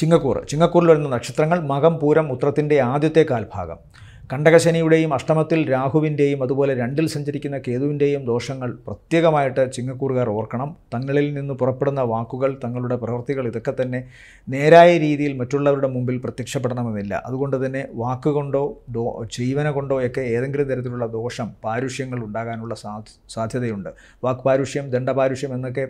ചിങ്ങക്കൂർ ചിങ്ങക്കൂറിൽ വരുന്ന നക്ഷത്രങ്ങൾ മകം പൂരം ഉത്രത്തിൻ്റെ ആദ്യത്തെ കാൽഭാഗം കണ്ടകശനിയുടെയും അഷ്ടമത്തിൽ രാഹുവിൻ്റെയും അതുപോലെ രണ്ടിൽ സഞ്ചരിക്കുന്ന കേതുവിൻ്റെയും ദോഷങ്ങൾ പ്രത്യേകമായിട്ട് ചിങ്ങക്കൂറുകാർ ഓർക്കണം തങ്ങളിൽ നിന്ന് പുറപ്പെടുന്ന വാക്കുകൾ തങ്ങളുടെ പ്രവൃത്തികൾ ഇതൊക്കെ തന്നെ നേരായ രീതിയിൽ മറ്റുള്ളവരുടെ മുമ്പിൽ പ്രത്യക്ഷപ്പെടണമെന്നില്ല അതുകൊണ്ട് തന്നെ വാക്കുകൊണ്ടോ ദോ ജീവന കൊണ്ടോ ഒക്കെ ഏതെങ്കിലും തരത്തിലുള്ള ദോഷം പാരുഷ്യങ്ങൾ ഉണ്ടാകാനുള്ള സാധ്യതയുണ്ട് വാക്പാരുഷ്യം ദണ്ഡപാരുഷ്യം എന്നൊക്കെ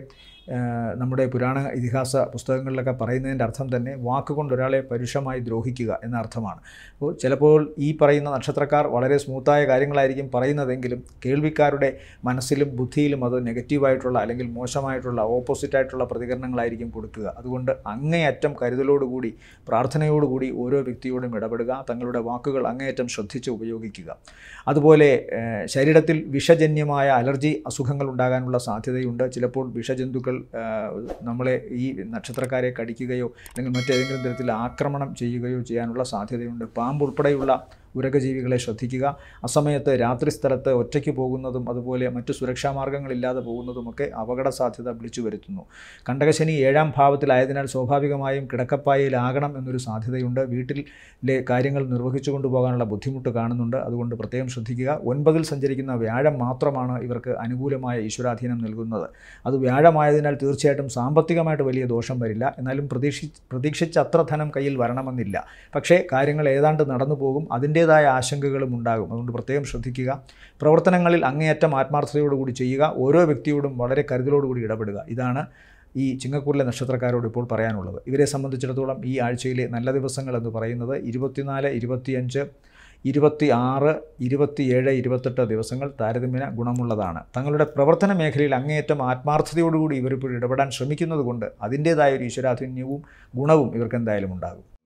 നമ്മുടെ പുരാണ ഇതിഹാസ പുസ്തകങ്ങളിലൊക്കെ പറയുന്നതിൻ്റെ അർത്ഥം തന്നെ വാക്കുകൊണ്ട് ഒരാളെ പരുഷമായി ദ്രോഹിക്കുക എന്ന അർത്ഥമാണ് അപ്പോൾ ചിലപ്പോൾ ഈ പറയുന്ന നക്ഷത്രക്കാർ വളരെ സ്മൂത്തായ കാര്യങ്ങളായിരിക്കും പറയുന്നതെങ്കിലും കേൾവിക്കാരുടെ മനസ്സിലും ബുദ്ധിയിലും അത് നെഗറ്റീവായിട്ടുള്ള അല്ലെങ്കിൽ മോശമായിട്ടുള്ള ഓപ്പോസിറ്റായിട്ടുള്ള പ്രതികരണങ്ങളായിരിക്കും കൊടുക്കുക അതുകൊണ്ട് അങ്ങേയറ്റം കരുതലോടുകൂടി പ്രാർത്ഥനയോടുകൂടി ഓരോ വ്യക്തിയോടും ഇടപെടുക തങ്ങളുടെ വാക്കുകൾ അങ്ങേയറ്റം ശ്രദ്ധിച്ച് ഉപയോഗിക്കുക അതുപോലെ ശരീരത്തിൽ വിഷജന്യമായ അലർജി അസുഖങ്ങൾ ഉണ്ടാകാനുള്ള സാധ്യതയുണ്ട് ചിലപ്പോൾ വിഷജന്തുക്കൾ നമ്മളെ ഈ നക്ഷത്രക്കാരെ കടിക്കുകയോ അല്ലെങ്കിൽ മറ്റേതെങ്കിലും തരത്തിൽ ആക്രമണം ചെയ്യുകയോ ചെയ്യാനുള്ള സാധ്യതയുണ്ട് പാമ്പ് ഉൾപ്പെടെയുള്ള ഉരകജീവികളെ ശ്രദ്ധിക്കുക അസമയത്ത് രാത്രി സ്ഥലത്ത് ഒറ്റയ്ക്ക് പോകുന്നതും അതുപോലെ മറ്റു സുരക്ഷാ മാർഗങ്ങളില്ലാതെ പോകുന്നതുമൊക്കെ അപകട സാധ്യത വിളിച്ചു വരുത്തുന്നു കണ്ടകശനി ഏഴാം ഭാവത്തിലായതിനാൽ സ്വാഭാവികമായും കിടക്കപ്പായയിലാകണം എന്നൊരു സാധ്യതയുണ്ട് വീട്ടിലെ കാര്യങ്ങൾ നിർവഹിച്ചു കൊണ്ടുപോകാനുള്ള ബുദ്ധിമുട്ട് കാണുന്നുണ്ട് അതുകൊണ്ട് പ്രത്യേകം ശ്രദ്ധിക്കുക ഒൻപതിൽ സഞ്ചരിക്കുന്ന വ്യാഴം മാത്രമാണ് ഇവർക്ക് അനുകൂലമായ ഈശ്വരാധീനം നൽകുന്നത് അത് വ്യാഴമായതിനാൽ തീർച്ചയായിട്ടും സാമ്പത്തികമായിട്ട് വലിയ ദോഷം വരില്ല എന്നാലും പ്രതീക്ഷി പ്രതീക്ഷിച്ച അത്ര ധനം കയ്യിൽ വരണമെന്നില്ല പക്ഷേ കാര്യങ്ങൾ ഏതാണ്ട് നടന്നു പോകും അതിൻ്റെ അതിൻ്റേതായ ആശങ്കകളും ഉണ്ടാകും അതുകൊണ്ട് പ്രത്യേകം ശ്രദ്ധിക്കുക പ്രവർത്തനങ്ങളിൽ അങ്ങേയറ്റം ആത്മാർത്ഥതയോടുകൂടി ചെയ്യുക ഓരോ വ്യക്തിയോടും വളരെ കരുതലോടുകൂടി ഇടപെടുക ഇതാണ് ഈ ചിങ്ങക്കൂറിലെ നക്ഷത്രക്കാരോട് ഇപ്പോൾ പറയാനുള്ളത് ഇവരെ സംബന്ധിച്ചിടത്തോളം ഈ ആഴ്ചയിലെ നല്ല ദിവസങ്ങൾ എന്ന് പറയുന്നത് ഇരുപത്തിനാല് ഇരുപത്തിയഞ്ച് ഇരുപത്തി ആറ് ഇരുപത്തിയേഴ് ഇരുപത്തെട്ട് ദിവസങ്ങൾ താരതമ്യേന ഗുണമുള്ളതാണ് തങ്ങളുടെ പ്രവർത്തന മേഖലയിൽ അങ്ങേയറ്റം ആത്മാർത്ഥതയോടുകൂടി ഇവരിപ്പോൾ ഇടപെടാൻ ശ്രമിക്കുന്നത് കൊണ്ട് അതിൻ്റേതായ ഒരു ഈശ്വരാധീന്യവും ഗുണവും ഇവർക്ക് എന്തായാലും ഉണ്ടാകും